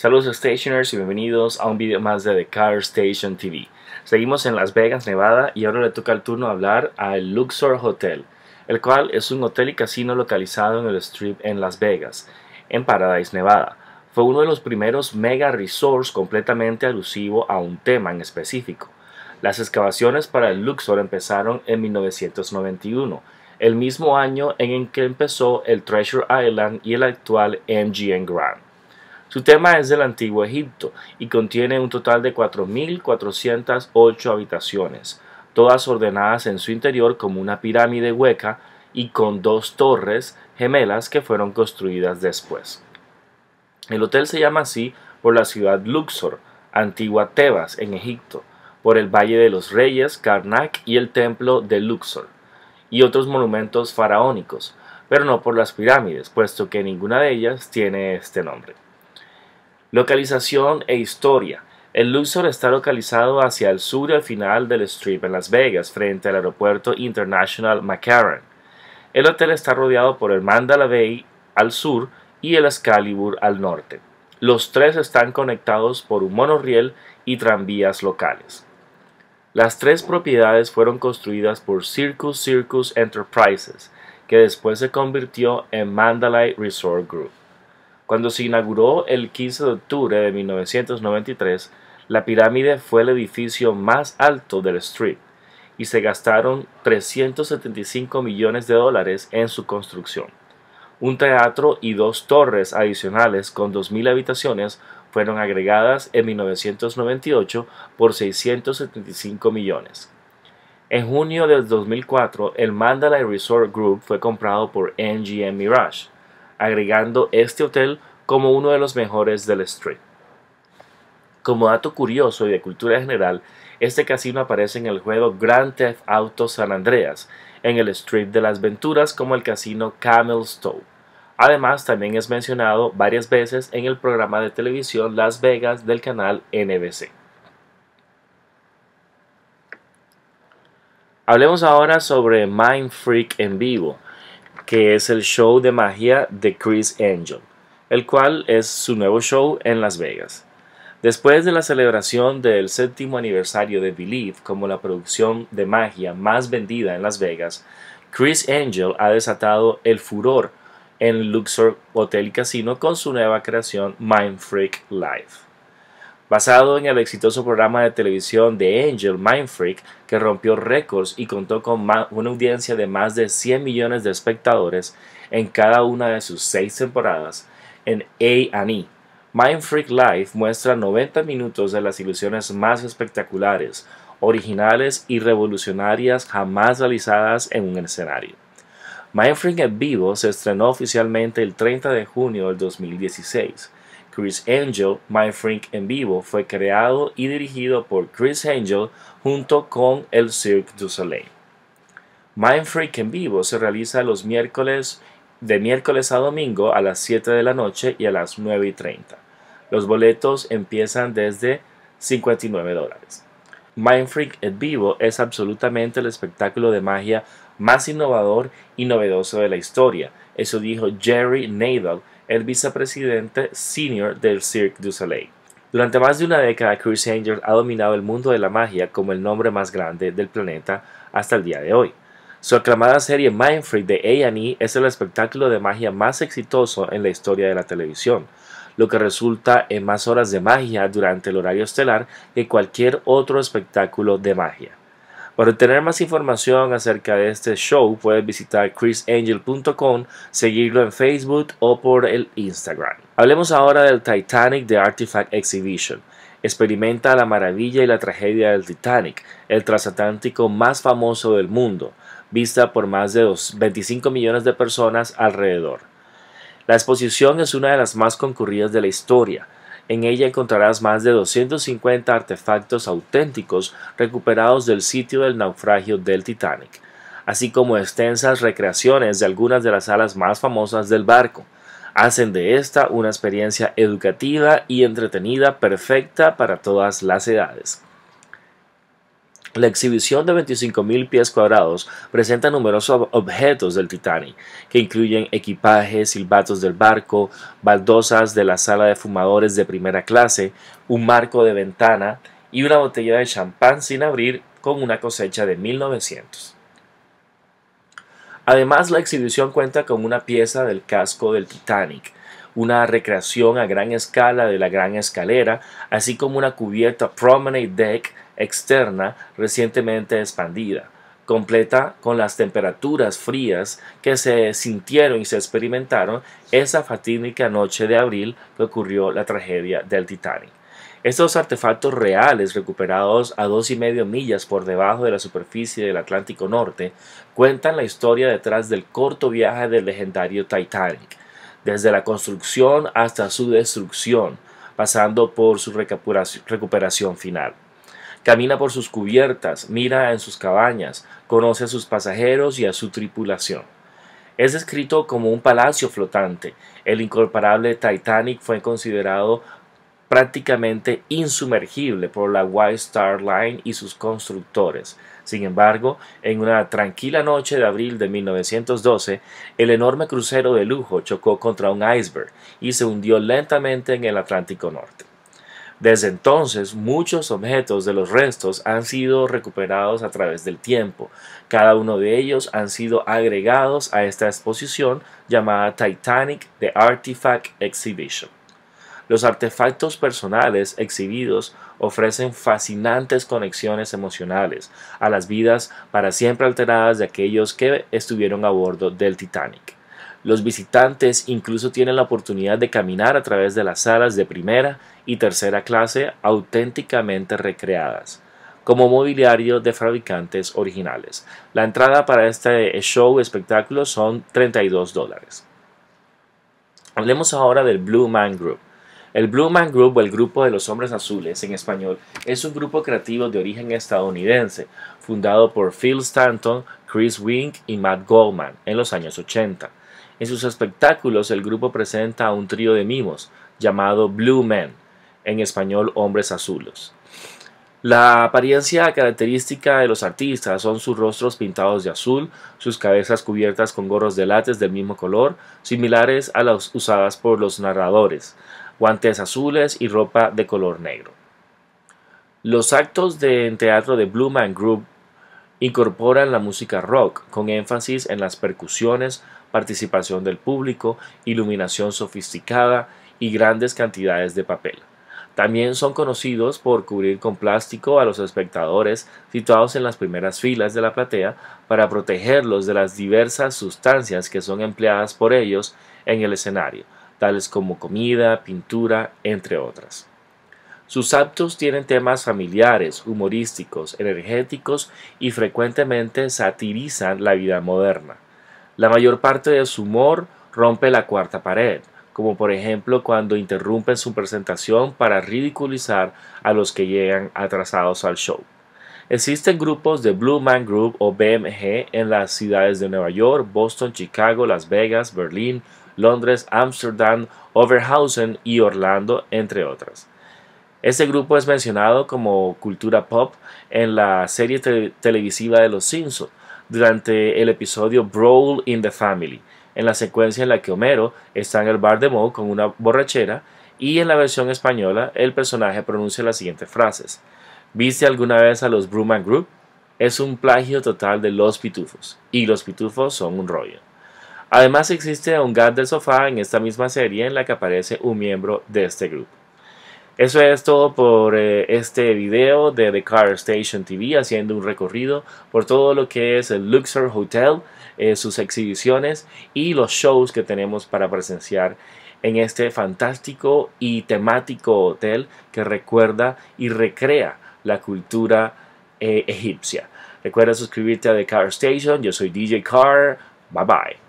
Saludos Stationers y bienvenidos a un video más de The Car Station TV. Seguimos en Las Vegas, Nevada y ahora le toca el turno hablar al Luxor Hotel, el cual es un hotel y casino localizado en el Strip en Las Vegas, en Paradise, Nevada. Fue uno de los primeros mega resorts completamente alusivo a un tema en específico. Las excavaciones para el Luxor empezaron en 1991, el mismo año en que empezó el Treasure Island y el actual MGM Grand. Su tema es del Antiguo Egipto y contiene un total de 4.408 habitaciones, todas ordenadas en su interior como una pirámide hueca y con dos torres gemelas que fueron construidas después. El hotel se llama así por la ciudad Luxor, antigua Tebas, en Egipto, por el Valle de los Reyes, Karnak y el Templo de Luxor, y otros monumentos faraónicos, pero no por las pirámides, puesto que ninguna de ellas tiene este nombre. Localización e historia. El Luxor está localizado hacia el sur y al final del Strip en Las Vegas, frente al Aeropuerto International McCarran. El hotel está rodeado por el Mandala Bay al sur y el Excalibur al norte. Los tres están conectados por un monorriel y tranvías locales. Las tres propiedades fueron construidas por Circus Circus Enterprises, que después se convirtió en Mandalay Resort Group. Cuando se inauguró el 15 de octubre de 1993, la pirámide fue el edificio más alto del street y se gastaron 375 millones de dólares en su construcción. Un teatro y dos torres adicionales con 2.000 habitaciones fueron agregadas en 1998 por 675 millones. En junio del 2004, el Mandalay Resort Group fue comprado por MGM Mirage agregando este hotel como uno de los mejores del Street. Como dato curioso y de cultura general, este casino aparece en el juego Grand Theft Auto San Andreas, en el Street de las Venturas como el casino Camel Toe. Además, también es mencionado varias veces en el programa de televisión Las Vegas del canal NBC. Hablemos ahora sobre Mind Freak en vivo, que es el show de magia de Chris Angel, el cual es su nuevo show en Las Vegas. Después de la celebración del séptimo aniversario de Believe como la producción de magia más vendida en Las Vegas, Chris Angel ha desatado el furor en Luxor Hotel y Casino con su nueva creación Mind Freak Live basado en el exitoso programa de televisión de Angel Mindfreak, que rompió récords y contó con una audiencia de más de 100 millones de espectadores en cada una de sus seis temporadas en A&E. Mind Freak Live muestra 90 minutos de las ilusiones más espectaculares, originales y revolucionarias jamás realizadas en un escenario. Mind Freak en vivo se estrenó oficialmente el 30 de junio del 2016 Chris Angel, MindFreak Freak en vivo fue creado y dirigido por Chris Angel junto con el Cirque du Soleil. Mind Freak en vivo se realiza los miércoles de miércoles a domingo a las 7 de la noche y a las 9 y 30. Los boletos empiezan desde 59 dólares. Mind Freak en vivo es absolutamente el espectáculo de magia más innovador y novedoso de la historia. Eso dijo Jerry Nadel el vicepresidente senior del Cirque du Soleil. Durante más de una década, Chris Angel ha dominado el mundo de la magia como el nombre más grande del planeta hasta el día de hoy. Su aclamada serie Mindfreak de A&E es el espectáculo de magia más exitoso en la historia de la televisión, lo que resulta en más horas de magia durante el horario estelar que cualquier otro espectáculo de magia. Para obtener más información acerca de este show, puedes visitar chrisangel.com, seguirlo en Facebook o por el Instagram. Hablemos ahora del Titanic The Artifact Exhibition. Experimenta la maravilla y la tragedia del Titanic, el transatlántico más famoso del mundo, vista por más de 25 millones de personas alrededor. La exposición es una de las más concurridas de la historia, en ella encontrarás más de 250 artefactos auténticos recuperados del sitio del naufragio del Titanic, así como extensas recreaciones de algunas de las salas más famosas del barco. Hacen de esta una experiencia educativa y entretenida perfecta para todas las edades. La exhibición de 25.000 pies cuadrados presenta numerosos objetos del Titanic, que incluyen equipajes, silbatos del barco, baldosas de la sala de fumadores de primera clase, un marco de ventana y una botella de champán sin abrir con una cosecha de 1900. Además, la exhibición cuenta con una pieza del casco del Titanic, una recreación a gran escala de la gran escalera, así como una cubierta promenade deck externa recientemente expandida, completa con las temperaturas frías que se sintieron y se experimentaron esa fatídica noche de abril que ocurrió la tragedia del Titanic. Estos artefactos reales recuperados a dos y medio millas por debajo de la superficie del Atlántico Norte cuentan la historia detrás del corto viaje del legendario Titanic, desde la construcción hasta su destrucción, pasando por su recuperación final. Camina por sus cubiertas, mira en sus cabañas, conoce a sus pasajeros y a su tripulación. Es descrito como un palacio flotante. El incomparable Titanic fue considerado prácticamente insumergible por la White Star Line y sus constructores. Sin embargo, en una tranquila noche de abril de 1912, el enorme crucero de lujo chocó contra un iceberg y se hundió lentamente en el Atlántico Norte. Desde entonces, muchos objetos de los restos han sido recuperados a través del tiempo. Cada uno de ellos han sido agregados a esta exposición llamada Titanic The Artifact Exhibition. Los artefactos personales exhibidos ofrecen fascinantes conexiones emocionales a las vidas para siempre alteradas de aquellos que estuvieron a bordo del Titanic. Los visitantes incluso tienen la oportunidad de caminar a través de las salas de primera y tercera clase auténticamente recreadas como mobiliario de fabricantes originales. La entrada para este show espectáculo son 32 dólares. Hablemos ahora del Blue Man Group. El Blue Man Group o el Grupo de los Hombres Azules en español es un grupo creativo de origen estadounidense fundado por Phil Stanton, Chris Wink y Matt Goldman en los años 80. En sus espectáculos el grupo presenta a un trío de mimos llamado Blue Men, en español hombres Azulos. La apariencia característica de los artistas son sus rostros pintados de azul, sus cabezas cubiertas con gorros de látex del mismo color, similares a las usadas por los narradores, guantes azules y ropa de color negro. Los actos de teatro de Blue Man Group incorporan la música rock, con énfasis en las percusiones, participación del público, iluminación sofisticada y grandes cantidades de papel. También son conocidos por cubrir con plástico a los espectadores situados en las primeras filas de la platea para protegerlos de las diversas sustancias que son empleadas por ellos en el escenario, tales como comida, pintura, entre otras. Sus actos tienen temas familiares, humorísticos, energéticos y frecuentemente satirizan la vida moderna. La mayor parte de su humor rompe la cuarta pared, como por ejemplo cuando interrumpen su presentación para ridiculizar a los que llegan atrasados al show. Existen grupos de Blue Man Group o BMG en las ciudades de Nueva York, Boston, Chicago, Las Vegas, Berlín, Londres, Amsterdam, Overhausen y Orlando, entre otras. Este grupo es mencionado como cultura pop en la serie televisiva de Los Simpsons durante el episodio Brawl in the Family, en la secuencia en la que Homero está en el bar de Moe con una borrachera y en la versión española el personaje pronuncia las siguientes frases. ¿Viste alguna vez a los Bruman Group? Es un plagio total de los pitufos, y los pitufos son un rollo. Además existe un gat del sofá en esta misma serie en la que aparece un miembro de este grupo. Eso es todo por eh, este video de The Car Station TV haciendo un recorrido por todo lo que es el Luxor Hotel, eh, sus exhibiciones y los shows que tenemos para presenciar en este fantástico y temático hotel que recuerda y recrea la cultura eh, egipcia. Recuerda suscribirte a The Car Station. Yo soy DJ Car. Bye bye.